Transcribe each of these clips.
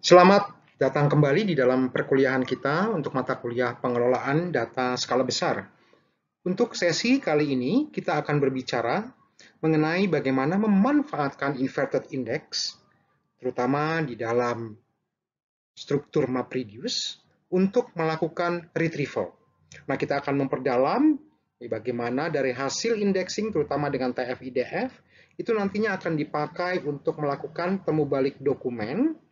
Selamat datang kembali di dalam perkuliahan kita untuk mata kuliah pengelolaan data skala besar. Untuk sesi kali ini, kita akan berbicara mengenai bagaimana memanfaatkan inverted index, terutama di dalam struktur MapReduce, untuk melakukan retrieval. Nah, kita akan memperdalam bagaimana dari hasil indexing, terutama dengan TF-IDF, itu nantinya akan dipakai untuk melakukan temu balik dokumen,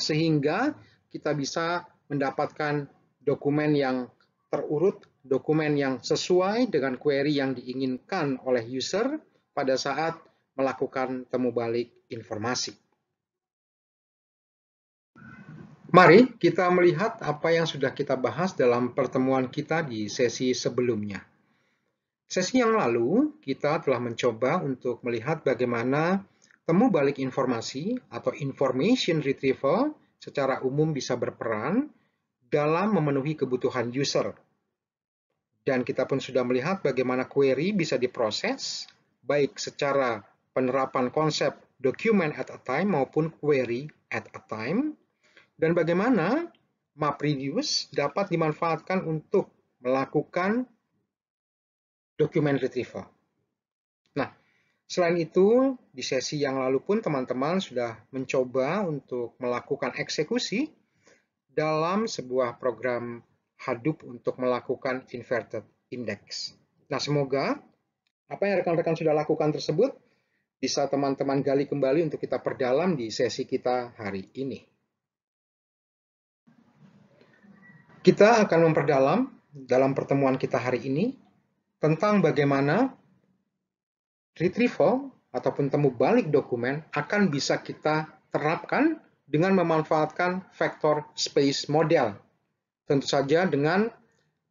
sehingga kita bisa mendapatkan dokumen yang terurut, dokumen yang sesuai dengan query yang diinginkan oleh user pada saat melakukan temu balik informasi. Mari kita melihat apa yang sudah kita bahas dalam pertemuan kita di sesi sebelumnya. Sesi yang lalu, kita telah mencoba untuk melihat bagaimana Temu balik informasi atau information retrieval secara umum bisa berperan dalam memenuhi kebutuhan user. Dan kita pun sudah melihat bagaimana query bisa diproses baik secara penerapan konsep document at a time maupun query at a time dan bagaimana MapReduce dapat dimanfaatkan untuk melakukan document retrieval. Selain itu, di sesi yang lalu pun teman-teman sudah mencoba untuk melakukan eksekusi dalam sebuah program Hadoop untuk melakukan inverted index. Nah, semoga apa yang rekan-rekan sudah lakukan tersebut bisa teman-teman gali kembali untuk kita perdalam di sesi kita hari ini. Kita akan memperdalam dalam pertemuan kita hari ini tentang bagaimana retrieval ataupun temu balik dokumen akan bisa kita terapkan dengan memanfaatkan vector space model. Tentu saja dengan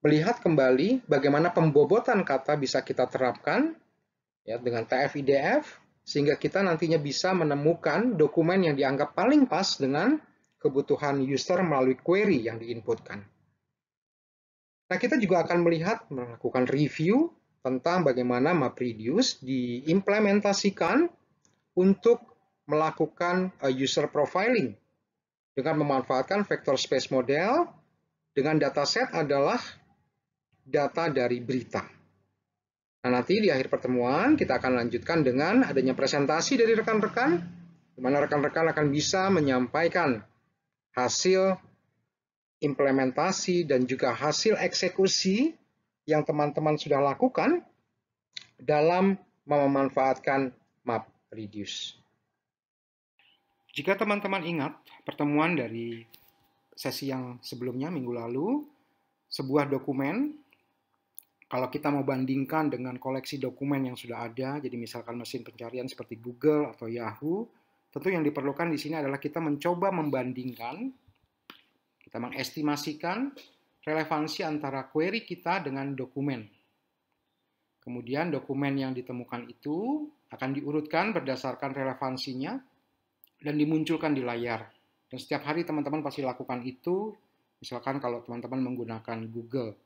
melihat kembali bagaimana pembobotan kata bisa kita terapkan ya dengan TF-IDF sehingga kita nantinya bisa menemukan dokumen yang dianggap paling pas dengan kebutuhan user melalui query yang diinputkan. Nah, kita juga akan melihat melakukan review tentang bagaimana MapReduce diimplementasikan untuk melakukan eh, user profiling dengan memanfaatkan vector space model dengan dataset adalah data dari berita. Nah, nanti di akhir pertemuan kita akan lanjutkan dengan adanya presentasi dari rekan-rekan, di mana rekan-rekan akan bisa menyampaikan hasil implementasi dan juga hasil eksekusi yang teman-teman sudah lakukan dalam memanfaatkan map reduce. Jika teman-teman ingat pertemuan dari sesi yang sebelumnya minggu lalu, sebuah dokumen kalau kita mau bandingkan dengan koleksi dokumen yang sudah ada, jadi misalkan mesin pencarian seperti Google atau Yahoo, tentu yang diperlukan di sini adalah kita mencoba membandingkan, kita mengestimasikan relevansi antara query kita dengan dokumen. Kemudian dokumen yang ditemukan itu akan diurutkan berdasarkan relevansinya dan dimunculkan di layar. Dan setiap hari teman-teman pasti lakukan itu, misalkan kalau teman-teman menggunakan Google.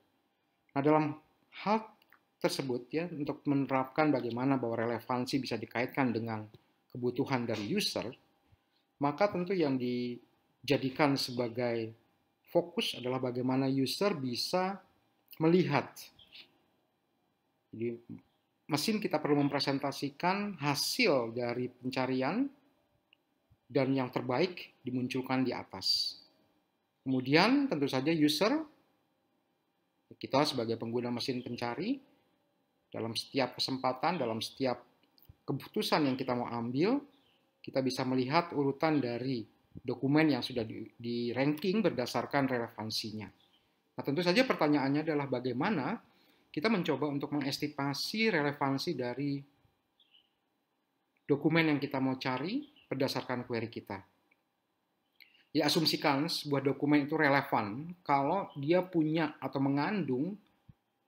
Nah, dalam hal tersebut ya untuk menerapkan bagaimana bahwa relevansi bisa dikaitkan dengan kebutuhan dari user, maka tentu yang dijadikan sebagai fokus adalah bagaimana user bisa melihat. Jadi mesin kita perlu mempresentasikan hasil dari pencarian dan yang terbaik dimunculkan di atas. Kemudian tentu saja user kita sebagai pengguna mesin pencari dalam setiap kesempatan, dalam setiap keputusan yang kita mau ambil, kita bisa melihat urutan dari dokumen yang sudah di, di ranking berdasarkan relevansinya. Nah, tentu saja pertanyaannya adalah bagaimana kita mencoba untuk mengestimasi relevansi dari dokumen yang kita mau cari berdasarkan query kita. Ya, asumsikan sebuah dokumen itu relevan kalau dia punya atau mengandung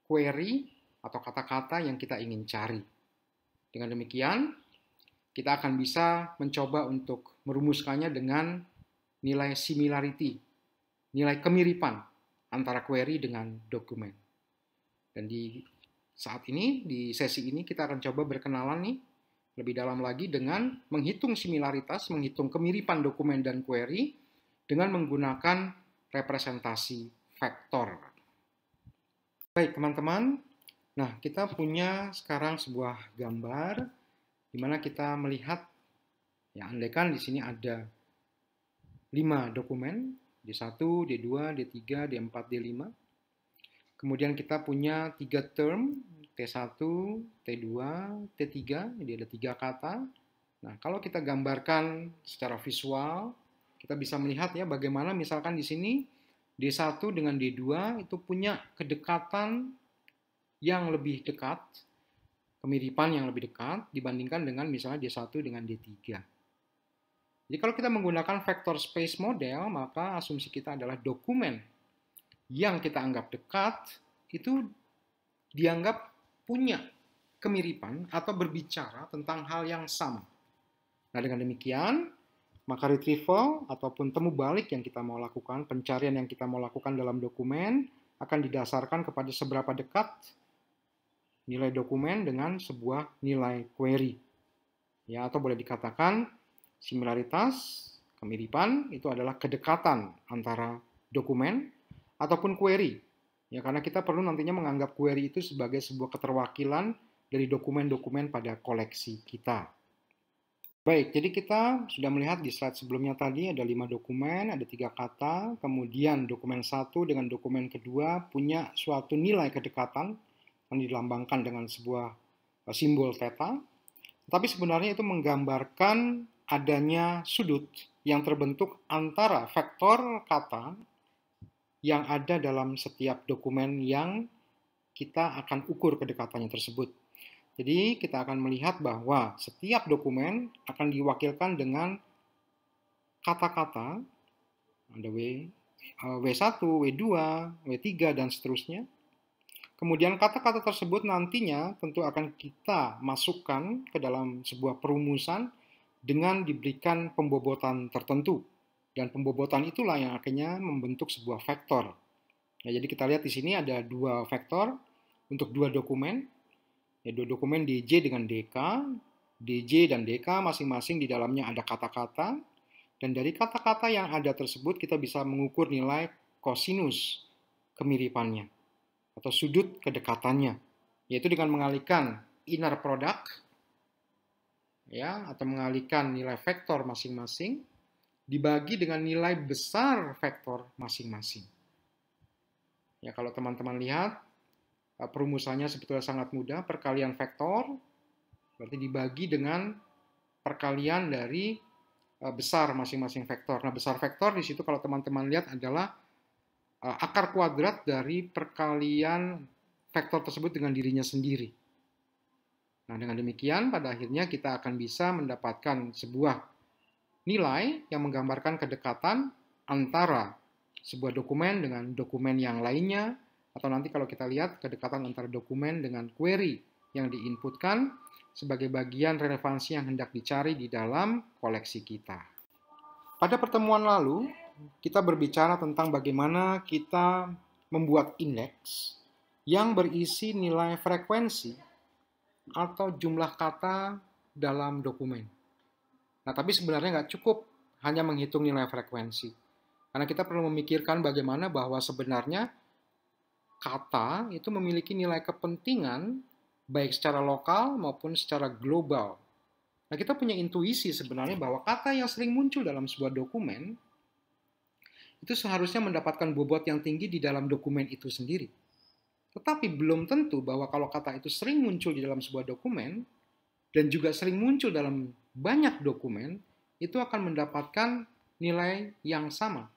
query atau kata-kata yang kita ingin cari. Dengan demikian, kita akan bisa mencoba untuk merumuskannya dengan nilai similarity, nilai kemiripan antara query dengan dokumen. Dan di saat ini, di sesi ini kita akan coba berkenalan nih lebih dalam lagi dengan menghitung similaritas, menghitung kemiripan dokumen dan query dengan menggunakan representasi vektor. Baik, teman-teman. Nah, kita punya sekarang sebuah gambar di mana kita melihat ya andaikan di sini ada 5 dokumen D1, D2, D3, D4, D5 kemudian kita punya 3 term T1, T2, T3 jadi ada 3 kata nah kalau kita gambarkan secara visual kita bisa melihat ya bagaimana misalkan di sini D1 dengan D2 itu punya kedekatan yang lebih dekat kemiripan yang lebih dekat dibandingkan dengan misalnya D1 dengan D3. Jadi kalau kita menggunakan vector space model, maka asumsi kita adalah dokumen yang kita anggap dekat itu dianggap punya kemiripan atau berbicara tentang hal yang sama. Nah dengan demikian, maka retrieval ataupun temu balik yang kita mau lakukan, pencarian yang kita mau lakukan dalam dokumen akan didasarkan kepada seberapa dekat nilai dokumen dengan sebuah nilai query. Ya, atau boleh dikatakan similaritas, kemiripan itu adalah kedekatan antara dokumen ataupun query. Ya, karena kita perlu nantinya menganggap query itu sebagai sebuah keterwakilan dari dokumen-dokumen pada koleksi kita. Baik, jadi kita sudah melihat di slide sebelumnya tadi ada lima dokumen, ada tiga kata, kemudian dokumen satu dengan dokumen kedua punya suatu nilai kedekatan yang dilambangkan dengan sebuah eh, simbol theta, tapi sebenarnya itu menggambarkan adanya sudut yang terbentuk antara vektor kata yang ada dalam setiap dokumen yang kita akan ukur kedekatannya tersebut. Jadi kita akan melihat bahwa setiap dokumen akan diwakilkan dengan kata-kata, ada W, W1, W2, W3, dan seterusnya, Kemudian kata-kata tersebut nantinya tentu akan kita masukkan ke dalam sebuah perumusan dengan diberikan pembobotan tertentu. Dan pembobotan itulah yang akhirnya membentuk sebuah vektor. Ya, jadi kita lihat di sini ada dua vektor untuk dua dokumen. Ya, dua dokumen DJ dengan DK. DJ dan DK masing-masing di dalamnya ada kata-kata. Dan dari kata-kata yang ada tersebut kita bisa mengukur nilai kosinus kemiripannya atau sudut kedekatannya, yaitu dengan mengalihkan inner product ya atau mengalihkan nilai vektor masing-masing dibagi dengan nilai besar vektor masing-masing. Ya kalau teman-teman lihat eh, perumusannya sebetulnya sangat mudah, perkalian vektor berarti dibagi dengan perkalian dari eh, besar masing-masing vektor. Nah, besar vektor di situ kalau teman-teman lihat adalah Eh, akar kuadrat dari perkalian vektor tersebut dengan dirinya sendiri. Nah, dengan demikian pada akhirnya kita akan bisa mendapatkan sebuah nilai yang menggambarkan kedekatan antara sebuah dokumen dengan dokumen yang lainnya, atau nanti kalau kita lihat kedekatan antara dokumen dengan query yang diinputkan sebagai bagian relevansi yang hendak dicari di dalam koleksi kita. Pada pertemuan lalu, kita berbicara tentang bagaimana kita membuat indeks yang berisi nilai frekuensi atau jumlah kata dalam dokumen. Nah, tapi sebenarnya nggak cukup hanya menghitung nilai frekuensi. Karena kita perlu memikirkan bagaimana bahwa sebenarnya kata itu memiliki nilai kepentingan baik secara lokal maupun secara global. Nah, kita punya intuisi sebenarnya bahwa kata yang sering muncul dalam sebuah dokumen itu seharusnya mendapatkan bobot yang tinggi di dalam dokumen itu sendiri. Tetapi belum tentu bahwa kalau kata itu sering muncul di dalam sebuah dokumen dan juga sering muncul dalam banyak dokumen, itu akan mendapatkan nilai yang sama.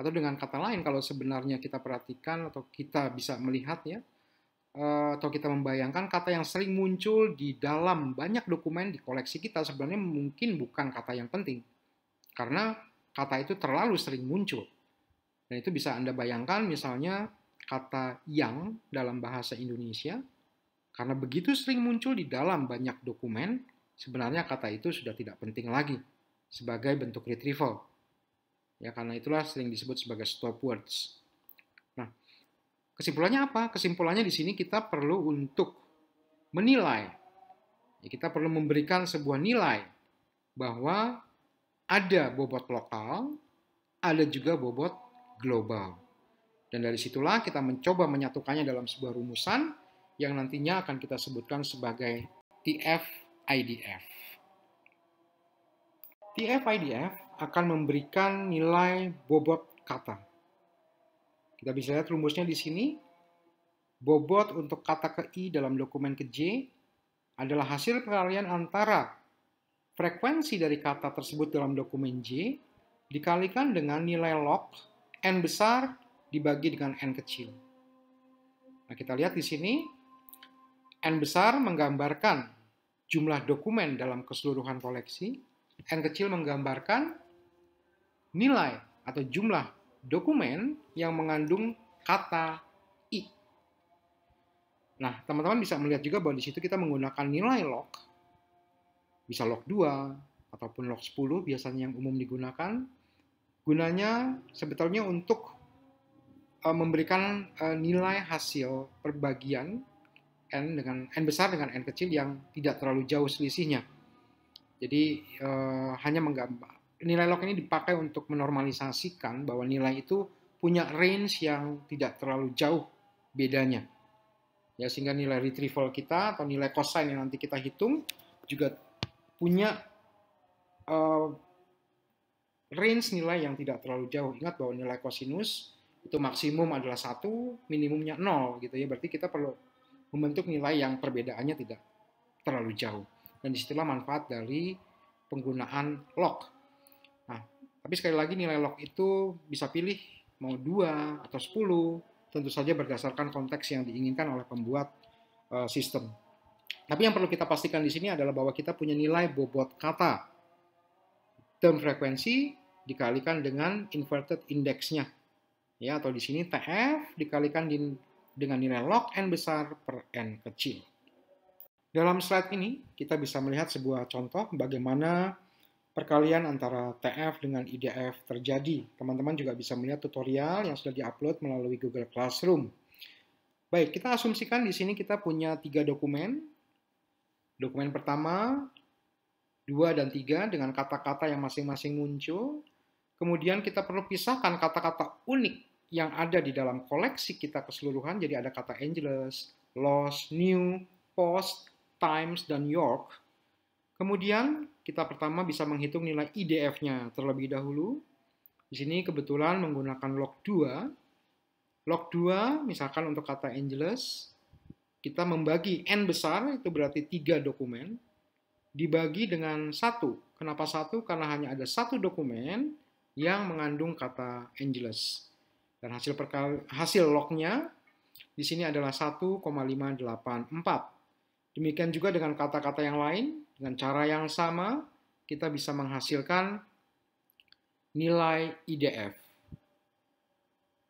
Atau dengan kata lain, kalau sebenarnya kita perhatikan atau kita bisa melihat ya, eh, atau kita membayangkan kata yang sering muncul di dalam banyak dokumen di koleksi kita sebenarnya mungkin bukan kata yang penting. Karena kata itu terlalu sering muncul. Dan itu bisa Anda bayangkan misalnya kata yang dalam bahasa Indonesia, karena begitu sering muncul di dalam banyak dokumen, sebenarnya kata itu sudah tidak penting lagi sebagai bentuk retrieval. Ya, karena itulah sering disebut sebagai stop words. Nah, kesimpulannya apa? Kesimpulannya di sini kita perlu untuk menilai. Ya, kita perlu memberikan sebuah nilai bahwa ada bobot lokal, ada juga bobot global. Dan dari situlah kita mencoba menyatukannya dalam sebuah rumusan yang nantinya akan kita sebutkan sebagai TF-IDF. TF-IDF akan memberikan nilai bobot kata. Kita bisa lihat rumusnya di sini. Bobot untuk kata ke I dalam dokumen ke J adalah hasil peralihan antara Frekuensi dari kata tersebut dalam dokumen J dikalikan dengan nilai log n besar dibagi dengan n kecil. Nah, kita lihat di sini n besar menggambarkan jumlah dokumen dalam keseluruhan koleksi, n kecil menggambarkan nilai atau jumlah dokumen yang mengandung kata i. Nah, teman-teman bisa melihat juga bahwa di situ kita menggunakan nilai log bisa log 2 ataupun log 10 biasanya yang umum digunakan. Gunanya sebetulnya untuk eh, memberikan eh, nilai hasil perbagian n dengan n besar dengan n kecil yang tidak terlalu jauh selisihnya. Jadi eh, hanya menggambar nilai log ini dipakai untuk menormalisasikan bahwa nilai itu punya range yang tidak terlalu jauh bedanya. Ya sehingga nilai retrieval kita atau nilai cosine yang nanti kita hitung juga punya uh, range nilai yang tidak terlalu jauh. Ingat bahwa nilai kosinus itu maksimum adalah satu, minimumnya nol gitu ya. Berarti kita perlu membentuk nilai yang perbedaannya tidak terlalu jauh. Dan disitulah manfaat dari penggunaan log. Nah, tapi sekali lagi nilai log itu bisa pilih mau dua atau 10, tentu saja berdasarkan konteks yang diinginkan oleh pembuat uh, sistem. Tapi yang perlu kita pastikan di sini adalah bahwa kita punya nilai bobot kata. Term frekuensi dikalikan dengan inverted indexnya, Ya, atau di sini TF dikalikan di, dengan nilai log N besar per N kecil. Dalam slide ini, kita bisa melihat sebuah contoh bagaimana perkalian antara TF dengan IDF terjadi. Teman-teman juga bisa melihat tutorial yang sudah diupload melalui Google Classroom. Baik, kita asumsikan di sini kita punya tiga dokumen. Dokumen pertama, dua dan tiga dengan kata-kata yang masing-masing muncul. Kemudian kita perlu pisahkan kata-kata unik yang ada di dalam koleksi kita keseluruhan. Jadi ada kata Angeles, Lost, New, Post, Times, dan York. Kemudian kita pertama bisa menghitung nilai IDF-nya e terlebih dahulu. Di sini kebetulan menggunakan log 2. Log 2 misalkan untuk kata Angeles, kita membagi N besar, itu berarti tiga dokumen, dibagi dengan satu. Kenapa satu? Karena hanya ada satu dokumen yang mengandung kata Angeles. Dan hasil, hasil lognya di sini adalah 1,584. Demikian juga dengan kata-kata yang lain, dengan cara yang sama, kita bisa menghasilkan nilai IDF.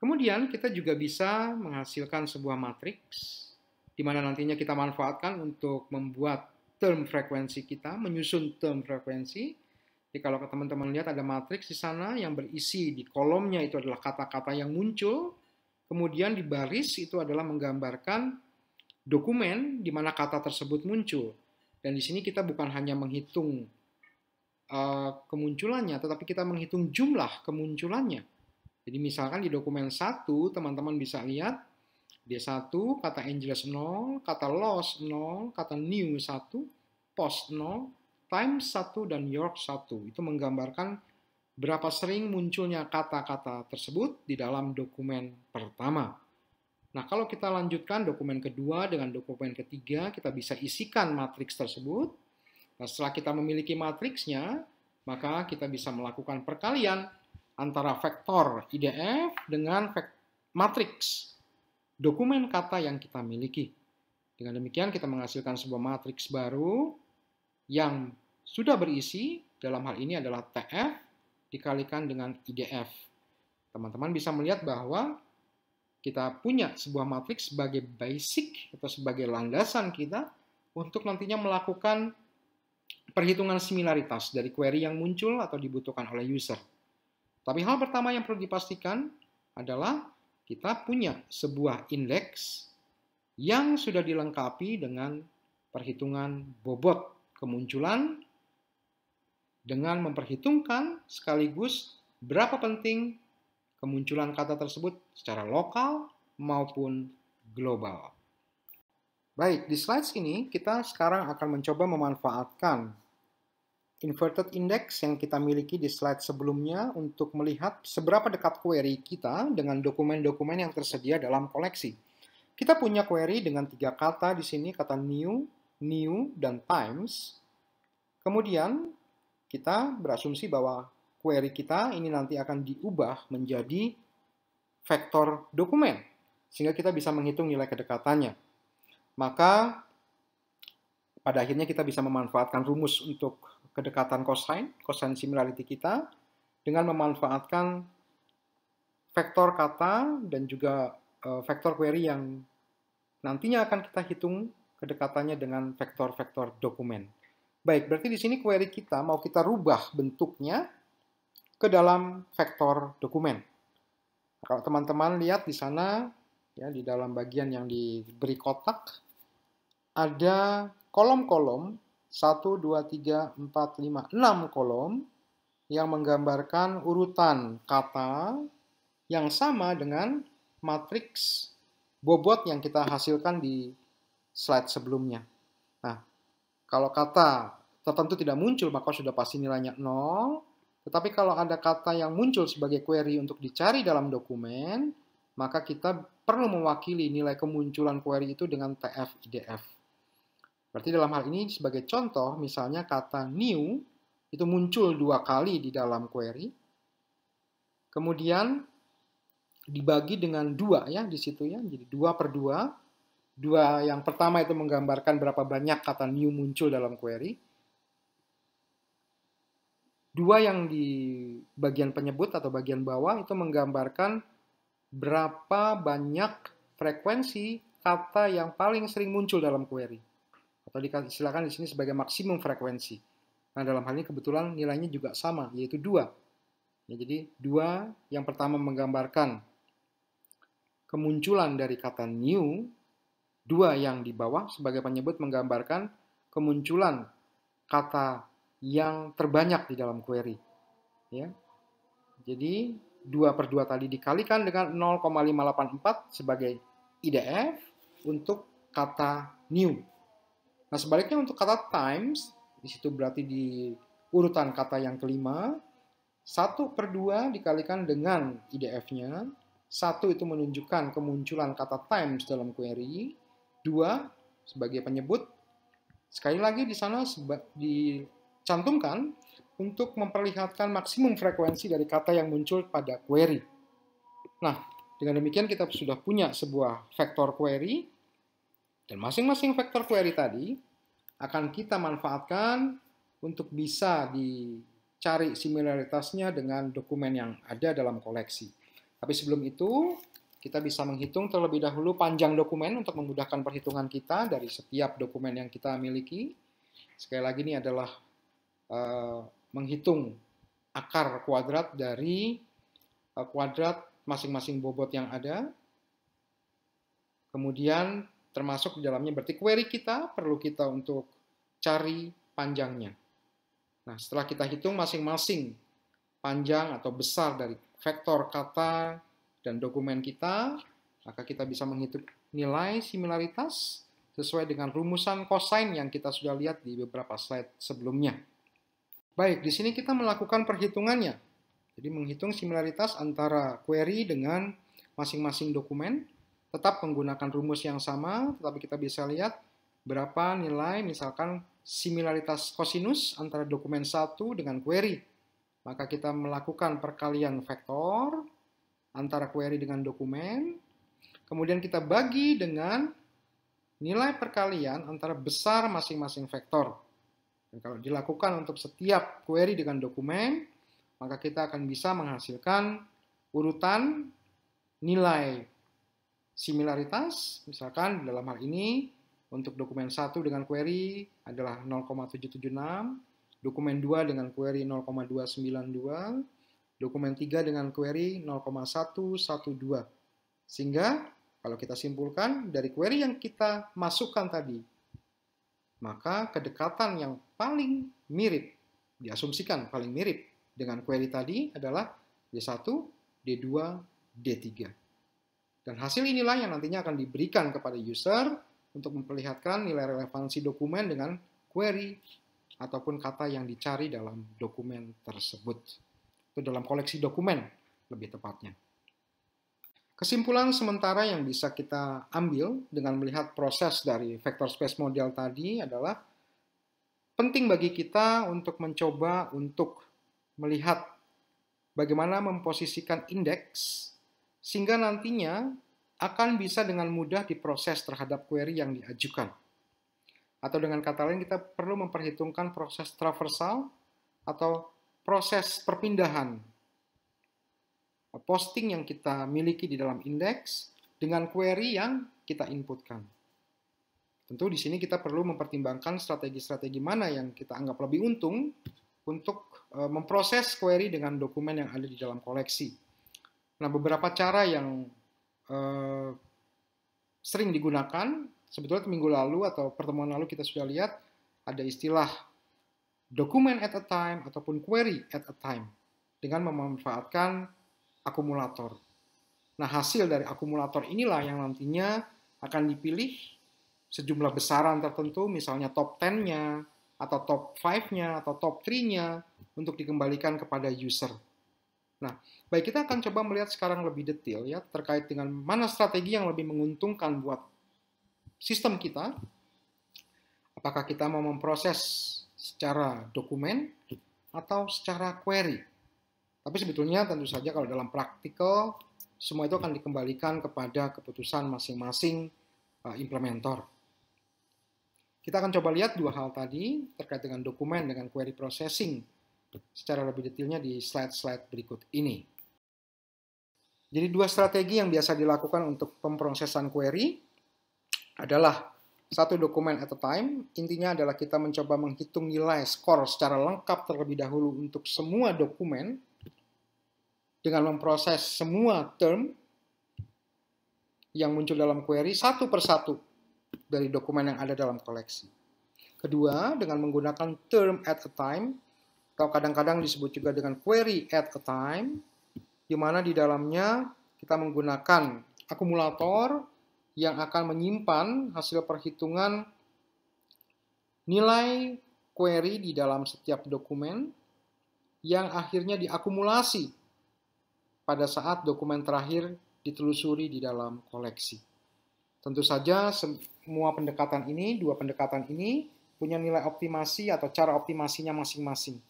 Kemudian kita juga bisa menghasilkan sebuah matriks di mana nantinya kita manfaatkan untuk membuat term frekuensi kita, menyusun term frekuensi. Jadi kalau teman-teman lihat ada matriks di sana yang berisi di kolomnya itu adalah kata-kata yang muncul, kemudian di baris itu adalah menggambarkan dokumen di mana kata tersebut muncul. Dan di sini kita bukan hanya menghitung uh, kemunculannya, tetapi kita menghitung jumlah kemunculannya. Jadi misalkan di dokumen satu teman-teman bisa lihat D1, kata Angeles 0, kata lost 0, kata new 1, post 0, times 1, dan York 1. Itu menggambarkan berapa sering munculnya kata-kata tersebut di dalam dokumen pertama. Nah, kalau kita lanjutkan dokumen kedua dengan dokumen ketiga, kita bisa isikan matriks tersebut. Nah, setelah kita memiliki matriksnya, maka kita bisa melakukan perkalian antara vektor IDF dengan matriks dokumen kata yang kita miliki. Dengan demikian kita menghasilkan sebuah matriks baru yang sudah berisi, dalam hal ini adalah TF, dikalikan dengan IDF. Teman-teman bisa melihat bahwa kita punya sebuah matriks sebagai basic atau sebagai landasan kita untuk nantinya melakukan perhitungan similaritas dari query yang muncul atau dibutuhkan oleh user. Tapi hal pertama yang perlu dipastikan adalah kita punya sebuah indeks yang sudah dilengkapi dengan perhitungan bobot kemunculan dengan memperhitungkan sekaligus berapa penting kemunculan kata tersebut secara lokal maupun global. Baik, di slide ini kita sekarang akan mencoba memanfaatkan inverted index yang kita miliki di slide sebelumnya untuk melihat seberapa dekat query kita dengan dokumen-dokumen yang tersedia dalam koleksi. Kita punya query dengan tiga kata di sini, kata new, new, dan times. Kemudian kita berasumsi bahwa query kita ini nanti akan diubah menjadi vektor dokumen, sehingga kita bisa menghitung nilai kedekatannya. Maka pada akhirnya kita bisa memanfaatkan rumus untuk kedekatan cosine, cosine similarity kita, dengan memanfaatkan vektor kata dan juga eh, vektor query yang nantinya akan kita hitung kedekatannya dengan vektor-vektor dokumen. Baik, berarti di sini query kita mau kita rubah bentuknya ke dalam vektor dokumen. Kalau teman-teman lihat di sana, ya di dalam bagian yang diberi kotak, ada kolom-kolom 1, 2, 3, 4, 5, 6 kolom yang menggambarkan urutan kata yang sama dengan matriks bobot yang kita hasilkan di slide sebelumnya. Nah, kalau kata tertentu tidak muncul, maka sudah pasti nilainya 0. Tetapi kalau ada kata yang muncul sebagai query untuk dicari dalam dokumen, maka kita perlu mewakili nilai kemunculan query itu dengan TF-IDF. Berarti dalam hal ini sebagai contoh, misalnya kata new itu muncul dua kali di dalam query. Kemudian dibagi dengan dua ya di situ ya, jadi dua per dua. Dua yang pertama itu menggambarkan berapa banyak kata new muncul dalam query. Dua yang di bagian penyebut atau bagian bawah itu menggambarkan berapa banyak frekuensi kata yang paling sering muncul dalam query atau disilakan di sini sebagai maksimum frekuensi. Nah, dalam hal ini kebetulan nilainya juga sama, yaitu dua. Ya, jadi dua yang pertama menggambarkan kemunculan dari kata new, dua yang di bawah sebagai penyebut menggambarkan kemunculan kata yang terbanyak di dalam query. Ya. Jadi dua per dua tadi dikalikan dengan 0,584 sebagai IDF untuk kata new. Nah, sebaliknya untuk kata times, di situ berarti di urutan kata yang kelima, 1 per 2 dikalikan dengan IDF-nya, 1 itu menunjukkan kemunculan kata times dalam query, 2 sebagai penyebut, sekali lagi di sana dicantumkan untuk memperlihatkan maksimum frekuensi dari kata yang muncul pada query. Nah, dengan demikian kita sudah punya sebuah vektor query dan masing-masing vektor query tadi akan kita manfaatkan untuk bisa dicari similaritasnya dengan dokumen yang ada dalam koleksi. Tapi sebelum itu, kita bisa menghitung terlebih dahulu panjang dokumen untuk memudahkan perhitungan kita dari setiap dokumen yang kita miliki. Sekali lagi ini adalah uh, menghitung akar kuadrat dari uh, kuadrat masing-masing bobot yang ada. Kemudian termasuk di dalamnya berarti query kita perlu kita untuk cari panjangnya. Nah, setelah kita hitung masing-masing panjang atau besar dari vektor kata dan dokumen kita, maka kita bisa menghitung nilai similaritas sesuai dengan rumusan cosine yang kita sudah lihat di beberapa slide sebelumnya. Baik, di sini kita melakukan perhitungannya. Jadi menghitung similaritas antara query dengan masing-masing dokumen tetap menggunakan rumus yang sama, tetapi kita bisa lihat berapa nilai misalkan similaritas kosinus antara dokumen satu dengan query. Maka kita melakukan perkalian vektor antara query dengan dokumen, kemudian kita bagi dengan nilai perkalian antara besar masing-masing vektor. Dan kalau dilakukan untuk setiap query dengan dokumen, maka kita akan bisa menghasilkan urutan nilai Similaritas, misalkan dalam hal ini, untuk dokumen 1 dengan query adalah 0,776, dokumen 2 dengan query 0,292, dokumen 3 dengan query 0,112. Sehingga, kalau kita simpulkan dari query yang kita masukkan tadi, maka kedekatan yang paling mirip, diasumsikan paling mirip dengan query tadi adalah D1, D2, D3. Dan hasil inilah yang nantinya akan diberikan kepada user untuk memperlihatkan nilai relevansi dokumen dengan query ataupun kata yang dicari dalam dokumen tersebut. Itu dalam koleksi dokumen lebih tepatnya. Kesimpulan sementara yang bisa kita ambil dengan melihat proses dari vector space model tadi adalah penting bagi kita untuk mencoba untuk melihat bagaimana memposisikan indeks sehingga nantinya akan bisa dengan mudah diproses terhadap query yang diajukan. Atau dengan kata lain, kita perlu memperhitungkan proses traversal atau proses perpindahan posting yang kita miliki di dalam indeks dengan query yang kita inputkan. Tentu di sini kita perlu mempertimbangkan strategi-strategi mana yang kita anggap lebih untung untuk eh, memproses query dengan dokumen yang ada di dalam koleksi. Nah, beberapa cara yang uh, sering digunakan, sebetulnya minggu lalu atau pertemuan lalu kita sudah lihat, ada istilah dokumen at a time ataupun query at a time dengan memanfaatkan akumulator. Nah, hasil dari akumulator inilah yang nantinya akan dipilih sejumlah besaran tertentu, misalnya top 10-nya, atau top 5-nya, atau top 3-nya, untuk dikembalikan kepada user. Nah, baik kita akan coba melihat sekarang lebih detail ya terkait dengan mana strategi yang lebih menguntungkan buat sistem kita. Apakah kita mau memproses secara dokumen atau secara query. Tapi sebetulnya tentu saja kalau dalam praktikal semua itu akan dikembalikan kepada keputusan masing-masing eh, implementor. Kita akan coba lihat dua hal tadi terkait dengan dokumen dengan query processing secara lebih detailnya di slide-slide berikut ini. Jadi dua strategi yang biasa dilakukan untuk pemprosesan query adalah satu dokumen at a time. Intinya adalah kita mencoba menghitung nilai skor secara lengkap terlebih dahulu untuk semua dokumen dengan memproses semua term yang muncul dalam query satu persatu dari dokumen yang ada dalam koleksi. Kedua, dengan menggunakan term at a time, atau kadang-kadang disebut juga dengan query at a time, di mana di dalamnya kita menggunakan akumulator yang akan menyimpan hasil perhitungan nilai query di dalam setiap dokumen yang akhirnya diakumulasi pada saat dokumen terakhir ditelusuri di dalam koleksi. Tentu saja semua pendekatan ini, dua pendekatan ini punya nilai optimasi atau cara optimasinya masing-masing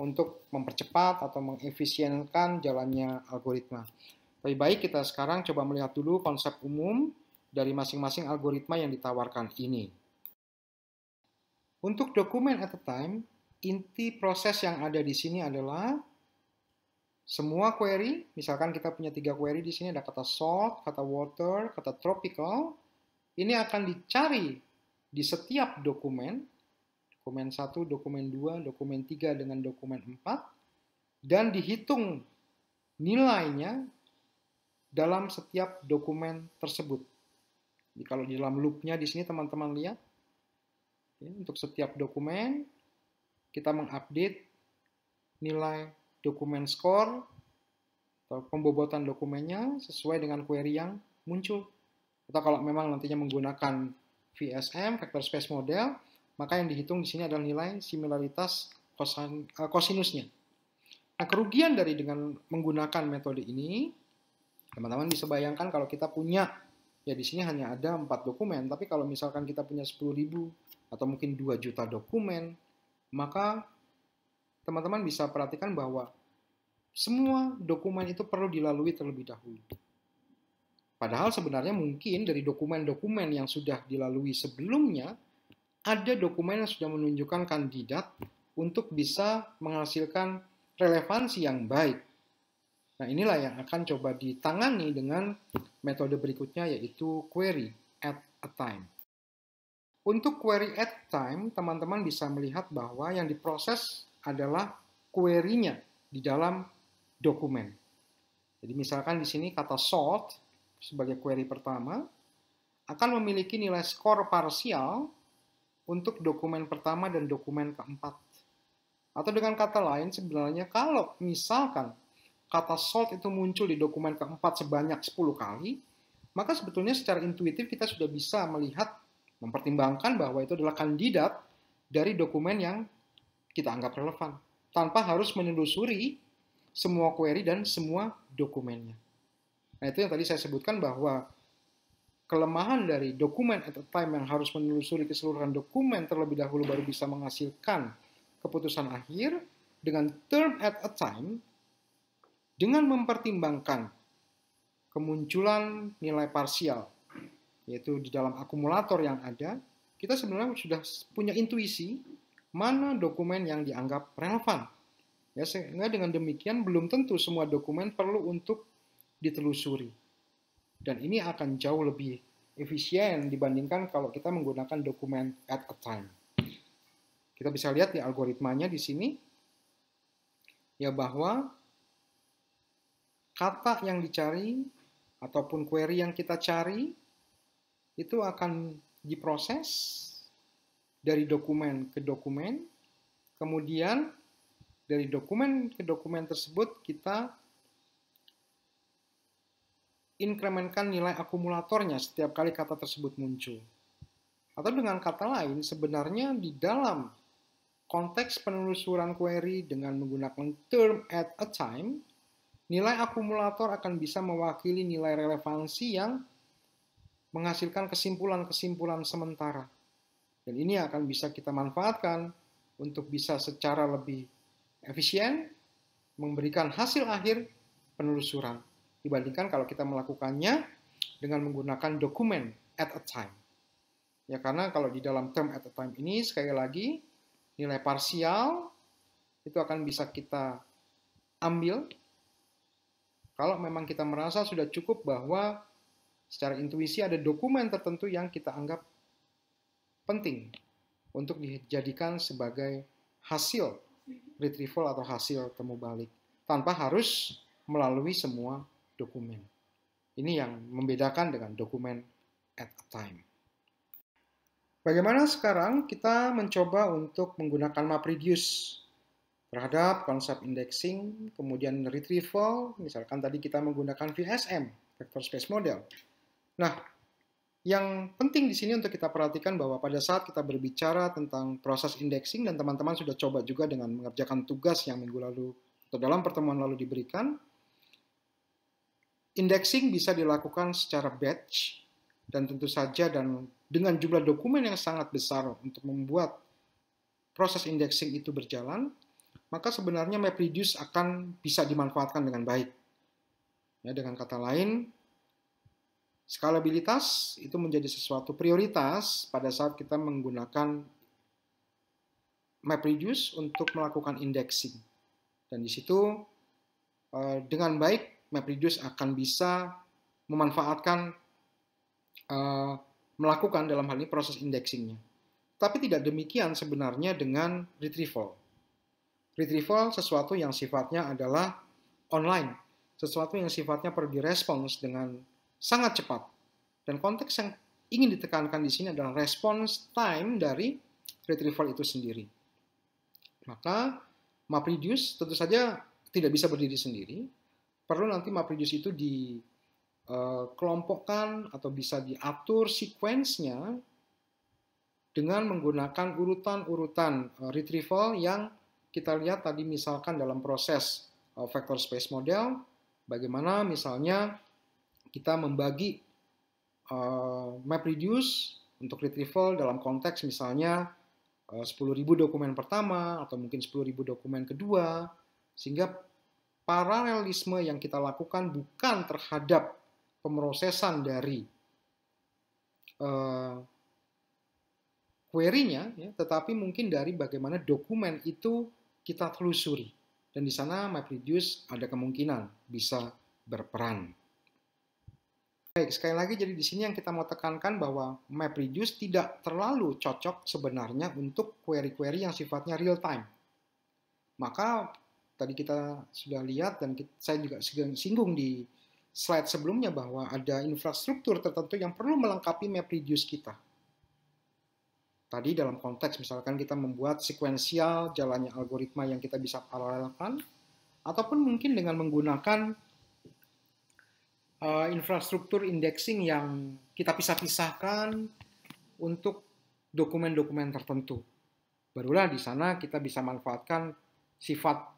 untuk mempercepat atau mengefisienkan jalannya algoritma. Lebih baik kita sekarang coba melihat dulu konsep umum dari masing-masing algoritma yang ditawarkan ini. Untuk dokumen at a time, inti proses yang ada di sini adalah semua query, misalkan kita punya tiga query di sini ada kata salt, kata water, kata tropical, ini akan dicari di setiap dokumen dokumen 1, dokumen 2, dokumen 3 dengan dokumen 4 dan dihitung nilainya dalam setiap dokumen tersebut. Jadi kalau di dalam loop-nya di sini teman-teman lihat ya, untuk setiap dokumen kita mengupdate nilai dokumen skor atau pembobotan dokumennya sesuai dengan query yang muncul. Atau kalau memang nantinya menggunakan VSM, Vector Space Model, maka yang dihitung di sini adalah nilai similaritas eh, kosinusnya. Nah, kerugian dari dengan menggunakan metode ini, teman-teman bisa bayangkan kalau kita punya, ya di sini hanya ada empat dokumen, tapi kalau misalkan kita punya 10.000 atau mungkin 2 juta dokumen, maka teman-teman bisa perhatikan bahwa semua dokumen itu perlu dilalui terlebih dahulu. Padahal sebenarnya mungkin dari dokumen-dokumen yang sudah dilalui sebelumnya, ada dokumen yang sudah menunjukkan kandidat untuk bisa menghasilkan relevansi yang baik. Nah, inilah yang akan coba ditangani dengan metode berikutnya yaitu query at a time. Untuk query at time, teman-teman bisa melihat bahwa yang diproses adalah query-nya di dalam dokumen. Jadi misalkan di sini kata sort sebagai query pertama akan memiliki nilai skor parsial untuk dokumen pertama dan dokumen keempat. Atau dengan kata lain, sebenarnya kalau misalkan kata salt itu muncul di dokumen keempat sebanyak 10 kali, maka sebetulnya secara intuitif kita sudah bisa melihat, mempertimbangkan bahwa itu adalah kandidat dari dokumen yang kita anggap relevan, tanpa harus menelusuri semua query dan semua dokumennya. Nah, itu yang tadi saya sebutkan bahwa kelemahan dari dokumen at a time yang harus menelusuri keseluruhan dokumen terlebih dahulu baru bisa menghasilkan keputusan akhir dengan term at a time dengan mempertimbangkan kemunculan nilai parsial yaitu di dalam akumulator yang ada kita sebenarnya sudah punya intuisi mana dokumen yang dianggap relevan ya sehingga dengan demikian belum tentu semua dokumen perlu untuk ditelusuri dan ini akan jauh lebih efisien dibandingkan kalau kita menggunakan dokumen at a time. Kita bisa lihat di algoritmanya di sini, ya bahwa kata yang dicari ataupun query yang kita cari itu akan diproses dari dokumen ke dokumen, kemudian dari dokumen ke dokumen tersebut kita inkremenkan nilai akumulatornya setiap kali kata tersebut muncul. Atau dengan kata lain, sebenarnya di dalam konteks penelusuran query dengan menggunakan term at a time, nilai akumulator akan bisa mewakili nilai relevansi yang menghasilkan kesimpulan-kesimpulan sementara. Dan ini akan bisa kita manfaatkan untuk bisa secara lebih efisien memberikan hasil akhir penelusuran dibandingkan kalau kita melakukannya dengan menggunakan dokumen at a time. Ya karena kalau di dalam term at a time ini sekali lagi nilai parsial itu akan bisa kita ambil kalau memang kita merasa sudah cukup bahwa secara intuisi ada dokumen tertentu yang kita anggap penting untuk dijadikan sebagai hasil retrieval atau hasil temu balik tanpa harus melalui semua dokumen. Ini yang membedakan dengan dokumen at a time. Bagaimana sekarang kita mencoba untuk menggunakan MapReduce terhadap konsep indexing, kemudian retrieval, misalkan tadi kita menggunakan VSM, Vector Space Model. Nah, yang penting di sini untuk kita perhatikan bahwa pada saat kita berbicara tentang proses indexing dan teman-teman sudah coba juga dengan mengerjakan tugas yang minggu lalu atau dalam pertemuan lalu diberikan, Indexing bisa dilakukan secara batch dan tentu saja dan dengan jumlah dokumen yang sangat besar untuk membuat proses indexing itu berjalan, maka sebenarnya MapReduce akan bisa dimanfaatkan dengan baik. Ya, dengan kata lain, Skalabilitas itu menjadi sesuatu prioritas pada saat kita menggunakan MapReduce untuk melakukan indexing. Dan di situ eh, dengan baik MapReduce akan bisa memanfaatkan uh, melakukan dalam hal ini proses indexingnya. Tapi tidak demikian sebenarnya dengan retrieval. Retrieval sesuatu yang sifatnya adalah online, sesuatu yang sifatnya perlu direspons dengan sangat cepat. Dan konteks yang ingin ditekankan di sini adalah response time dari retrieval itu sendiri. Maka MapReduce tentu saja tidak bisa berdiri sendiri, perlu nanti MapReduce itu dikelompokkan eh, atau bisa diatur sequence-nya dengan menggunakan urutan-urutan eh, retrieval yang kita lihat tadi misalkan dalam proses eh, vector space model, bagaimana misalnya kita membagi map reduce untuk retrieval dalam konteks misalnya 10.000 dokumen pertama atau mungkin 10.000 dokumen kedua, sehingga paralelisme yang kita lakukan bukan terhadap pemrosesan dari uh, query-nya, ya, tetapi mungkin dari bagaimana dokumen itu kita telusuri. Dan di sana MapReduce ada kemungkinan bisa berperan. Baik, sekali lagi jadi di sini yang kita mau tekankan bahwa MapReduce tidak terlalu cocok sebenarnya untuk query-query yang sifatnya real time. Maka tadi kita sudah lihat dan kita, saya juga singgung di slide sebelumnya bahwa ada infrastruktur tertentu yang perlu melengkapi map reduce kita. Tadi dalam konteks misalkan kita membuat sekuensial jalannya algoritma yang kita bisa paralelkan, ataupun mungkin dengan menggunakan uh, infrastruktur indexing yang kita pisah-pisahkan untuk dokumen-dokumen tertentu. Barulah di sana kita bisa manfaatkan sifat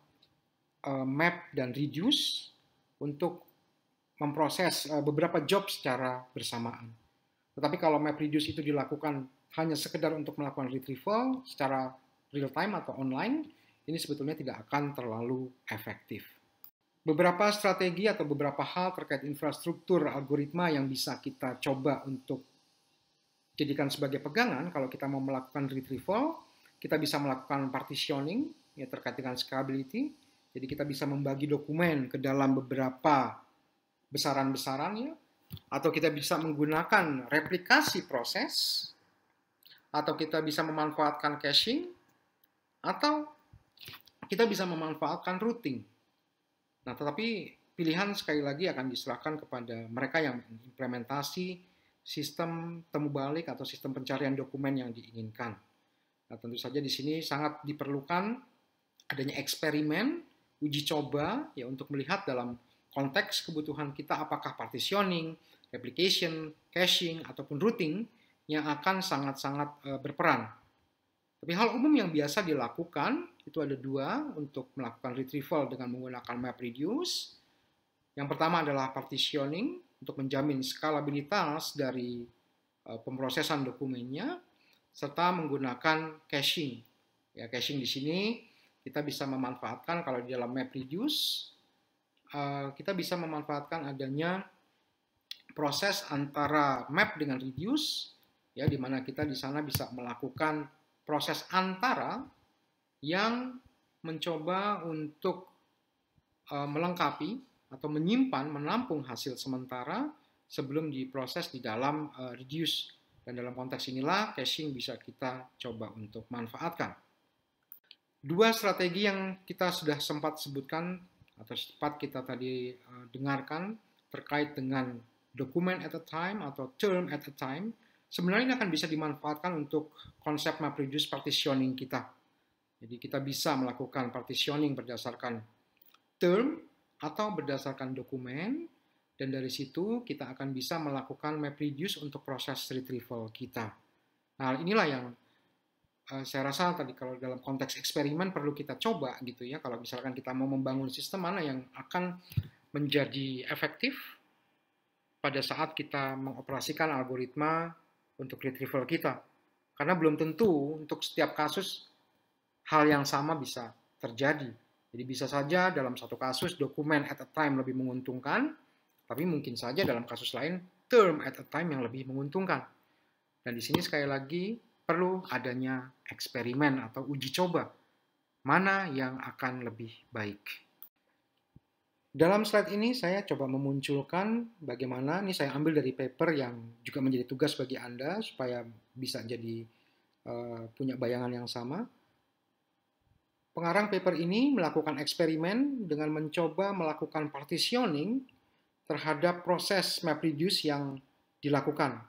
Eh, map dan reduce untuk memproses eh, beberapa job secara bersamaan. Tetapi kalau map reduce itu dilakukan hanya sekedar untuk melakukan retrieval secara real time atau online, ini sebetulnya tidak akan terlalu efektif. Beberapa strategi atau beberapa hal terkait infrastruktur algoritma yang bisa kita coba untuk jadikan sebagai pegangan kalau kita mau melakukan retrieval, kita bisa melakukan partitioning ya terkait dengan scalability, jadi kita bisa membagi dokumen ke dalam beberapa besaran-besarannya, atau kita bisa menggunakan replikasi proses, atau kita bisa memanfaatkan caching, atau kita bisa memanfaatkan routing. Nah, tetapi pilihan sekali lagi akan diserahkan kepada mereka yang implementasi sistem temu balik atau sistem pencarian dokumen yang diinginkan. Nah, tentu saja di sini sangat diperlukan adanya eksperimen uji coba ya untuk melihat dalam konteks kebutuhan kita apakah partitioning, replication, caching ataupun routing yang akan sangat-sangat e, berperan. Tapi hal umum yang biasa dilakukan itu ada dua untuk melakukan retrieval dengan menggunakan MapReduce. Yang pertama adalah partitioning untuk menjamin skalabilitas dari e, pemrosesan dokumennya serta menggunakan caching. Ya, caching di sini kita bisa memanfaatkan kalau di dalam map reduce, eh, kita bisa memanfaatkan adanya proses antara map dengan reduce, ya di mana kita di sana bisa melakukan proses antara yang mencoba untuk eh, melengkapi atau menyimpan, menampung hasil sementara sebelum diproses di dalam eh, reduce. Dan dalam konteks inilah caching bisa kita coba untuk manfaatkan dua strategi yang kita sudah sempat sebutkan atau sempat kita tadi eh, dengarkan terkait dengan dokumen at a time atau term at a time sebenarnya ini akan bisa dimanfaatkan untuk konsep MapReduce partitioning kita. Jadi kita bisa melakukan partitioning berdasarkan term atau berdasarkan dokumen dan dari situ kita akan bisa melakukan MapReduce untuk proses retrieval kita. Nah, inilah yang Eh, saya rasa tadi kalau dalam konteks eksperimen perlu kita coba gitu ya kalau misalkan kita mau membangun sistem mana yang akan menjadi efektif pada saat kita mengoperasikan algoritma untuk retrieval kita karena belum tentu untuk setiap kasus hal yang sama bisa terjadi jadi bisa saja dalam satu kasus dokumen at a time lebih menguntungkan tapi mungkin saja dalam kasus lain term at a time yang lebih menguntungkan dan di sini sekali lagi perlu adanya eksperimen atau uji coba mana yang akan lebih baik. Dalam slide ini saya coba memunculkan bagaimana, ini saya ambil dari paper yang juga menjadi tugas bagi Anda supaya bisa jadi uh, punya bayangan yang sama. Pengarang paper ini melakukan eksperimen dengan mencoba melakukan partitioning terhadap proses MapReduce yang dilakukan.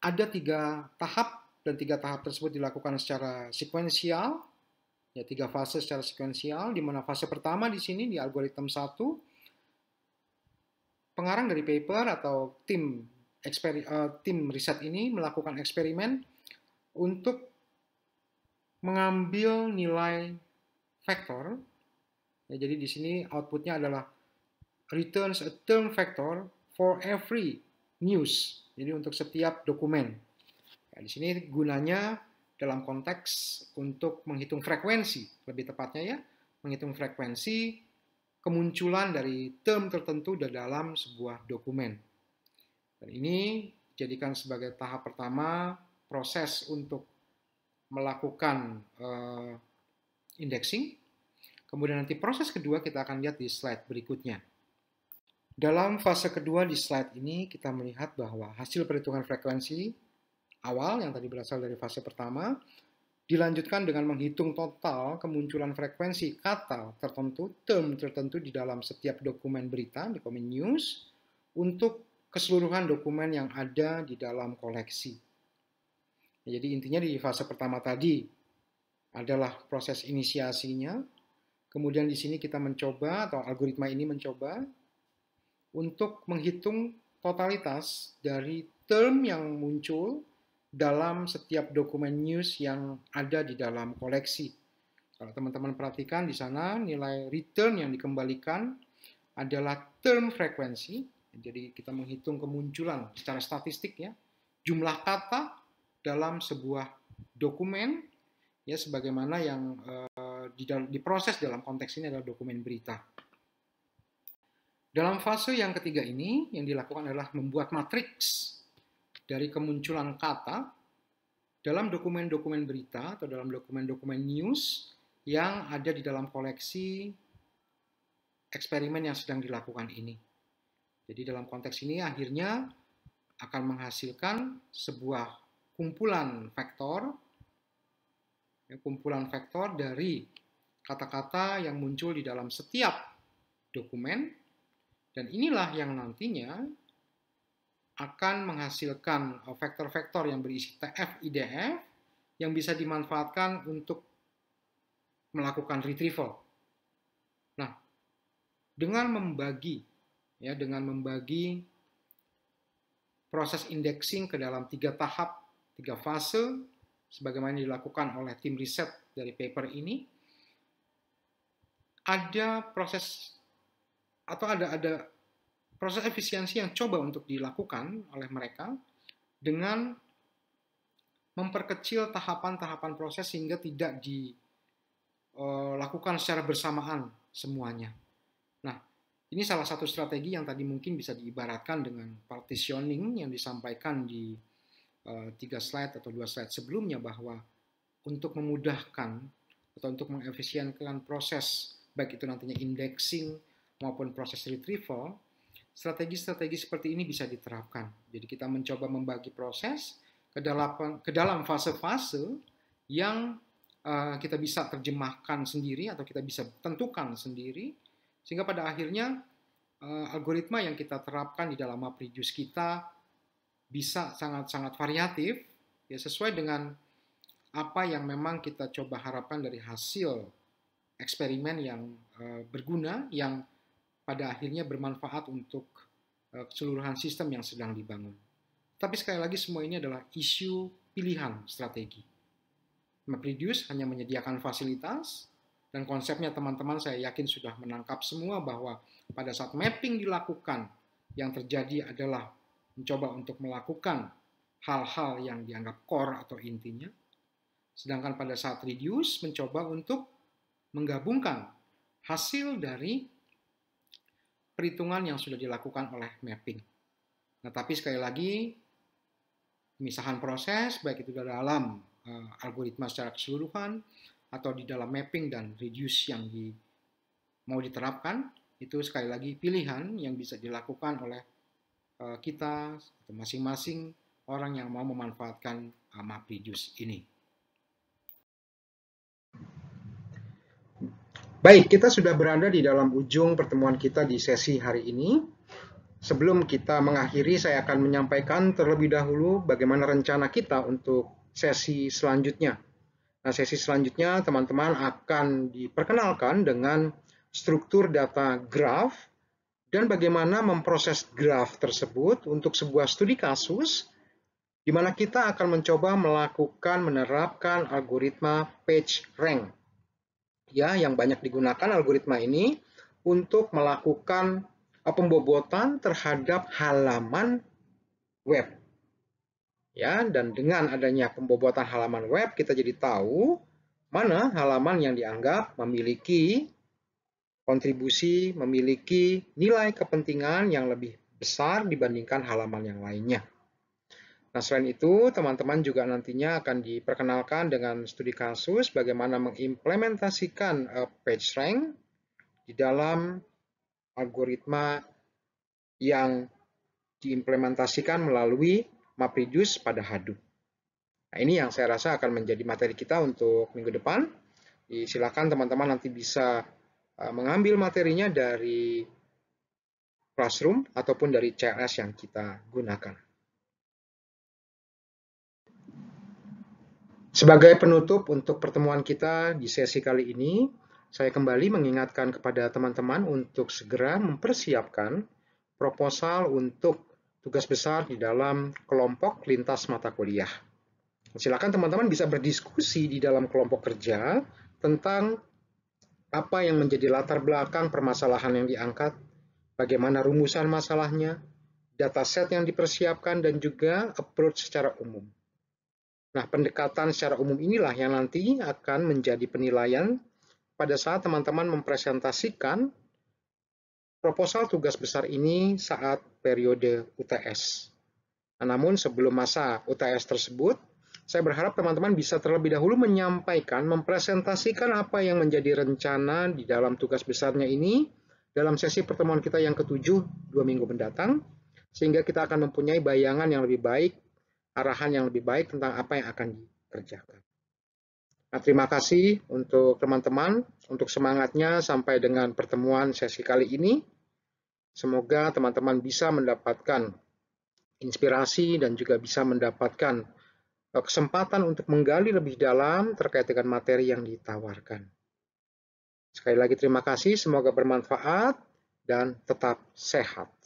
Ada tiga tahap dan tiga tahap tersebut dilakukan secara sekuensial, ya tiga fase secara sekuensial, di mana fase pertama di sini di algoritma 1, pengarang dari paper atau tim eksperi, eh, tim riset ini melakukan eksperimen untuk mengambil nilai vektor. Ya, jadi di sini outputnya adalah returns a term vector for every news. Jadi untuk setiap dokumen Nah, di sini gunanya dalam konteks untuk menghitung frekuensi, lebih tepatnya ya, menghitung frekuensi kemunculan dari term tertentu di dalam sebuah dokumen. Dan ini jadikan sebagai tahap pertama proses untuk melakukan uh, indexing. Kemudian nanti proses kedua kita akan lihat di slide berikutnya. Dalam fase kedua di slide ini kita melihat bahwa hasil perhitungan frekuensi awal yang tadi berasal dari fase pertama, dilanjutkan dengan menghitung total kemunculan frekuensi kata tertentu, term tertentu di dalam setiap dokumen berita dokumen News untuk keseluruhan dokumen yang ada di dalam koleksi. Ya, jadi intinya di fase pertama tadi adalah proses inisiasinya, kemudian di sini kita mencoba atau algoritma ini mencoba untuk menghitung totalitas dari term yang muncul dalam setiap dokumen news yang ada di dalam koleksi. Kalau teman-teman perhatikan di sana nilai return yang dikembalikan adalah term frequency. Jadi kita menghitung kemunculan secara statistik ya. Jumlah kata dalam sebuah dokumen ya sebagaimana yang uh, diproses dalam konteks ini adalah dokumen berita. Dalam fase yang ketiga ini yang dilakukan adalah membuat matriks dari kemunculan kata dalam dokumen-dokumen berita atau dalam dokumen-dokumen news yang ada di dalam koleksi eksperimen yang sedang dilakukan ini. Jadi dalam konteks ini akhirnya akan menghasilkan sebuah kumpulan vektor, ya, kumpulan vektor dari kata-kata yang muncul di dalam setiap dokumen, dan inilah yang nantinya akan menghasilkan eh, vektor-vektor yang berisi TF, IDF yang bisa dimanfaatkan untuk melakukan retrieval. Nah, dengan membagi ya dengan membagi proses indexing ke dalam tiga tahap, tiga fase sebagaimana dilakukan oleh tim riset dari paper ini ada proses atau ada ada proses efisiensi yang coba untuk dilakukan oleh mereka dengan memperkecil tahapan-tahapan proses sehingga tidak dilakukan eh, secara bersamaan semuanya. Nah, ini salah satu strategi yang tadi mungkin bisa diibaratkan dengan partitioning yang disampaikan di eh, tiga slide atau dua slide sebelumnya bahwa untuk memudahkan atau untuk mengefisienkan proses baik itu nantinya indexing maupun proses retrieval strategi-strategi seperti ini bisa diterapkan. Jadi kita mencoba membagi proses ke dalam ke dalam fase-fase yang uh, kita bisa terjemahkan sendiri atau kita bisa tentukan sendiri sehingga pada akhirnya uh, algoritma yang kita terapkan di dalam MapReduce kita bisa sangat-sangat variatif ya sesuai dengan apa yang memang kita coba harapkan dari hasil eksperimen yang uh, berguna yang pada akhirnya bermanfaat untuk eh, keseluruhan sistem yang sedang dibangun. Tapi sekali lagi semua ini adalah isu pilihan strategi. MapReduce hanya menyediakan fasilitas, dan konsepnya teman-teman saya yakin sudah menangkap semua bahwa pada saat mapping dilakukan, yang terjadi adalah mencoba untuk melakukan hal-hal yang dianggap core atau intinya, sedangkan pada saat reduce mencoba untuk menggabungkan hasil dari perhitungan yang sudah dilakukan oleh mapping. Nah, tapi sekali lagi, pemisahan proses, baik itu dalam uh, eh, algoritma secara keseluruhan, atau di dalam mapping dan reduce yang di, mau diterapkan, itu sekali lagi pilihan yang bisa dilakukan oleh uh, kita, masing-masing orang yang mau memanfaatkan uh, map reduce ini. Baik, kita sudah berada di dalam ujung pertemuan kita di sesi hari ini. Sebelum kita mengakhiri, saya akan menyampaikan terlebih dahulu bagaimana rencana kita untuk sesi selanjutnya. Nah, sesi selanjutnya teman-teman akan diperkenalkan dengan struktur data graf dan bagaimana memproses graf tersebut untuk sebuah studi kasus di mana kita akan mencoba melakukan menerapkan algoritma page rank ya yang banyak digunakan algoritma ini untuk melakukan eh, pembobotan terhadap halaman web. Ya, dan dengan adanya pembobotan halaman web kita jadi tahu mana halaman yang dianggap memiliki kontribusi, memiliki nilai kepentingan yang lebih besar dibandingkan halaman yang lainnya. Nah, selain itu, teman-teman juga nantinya akan diperkenalkan dengan studi kasus bagaimana mengimplementasikan eh, PageRank di dalam algoritma yang diimplementasikan melalui MapReduce pada Hadoop. Nah, ini yang saya rasa akan menjadi materi kita untuk minggu depan. Silakan teman-teman nanti bisa eh, mengambil materinya dari Classroom ataupun dari CLS yang kita gunakan. Sebagai penutup untuk pertemuan kita di sesi kali ini, saya kembali mengingatkan kepada teman-teman untuk segera mempersiapkan proposal untuk tugas besar di dalam kelompok lintas mata kuliah. Silakan teman-teman bisa berdiskusi di dalam kelompok kerja tentang apa yang menjadi latar belakang permasalahan yang diangkat, bagaimana rumusan masalahnya, data set yang dipersiapkan, dan juga approach secara umum. Nah, pendekatan secara umum inilah yang nanti akan menjadi penilaian pada saat teman-teman mempresentasikan proposal tugas besar ini saat periode UTS. Nah, namun sebelum masa UTS tersebut, saya berharap teman-teman bisa terlebih dahulu menyampaikan, mempresentasikan apa yang menjadi rencana di dalam tugas besarnya ini dalam sesi pertemuan kita yang ketujuh dua minggu mendatang, sehingga kita akan mempunyai bayangan yang lebih baik arahan yang lebih baik tentang apa yang akan dikerjakan. Nah, terima kasih untuk teman-teman, untuk semangatnya sampai dengan pertemuan sesi kali ini. Semoga teman-teman bisa mendapatkan inspirasi dan juga bisa mendapatkan eh, kesempatan untuk menggali lebih dalam terkait dengan materi yang ditawarkan. Sekali lagi terima kasih, semoga bermanfaat dan tetap sehat.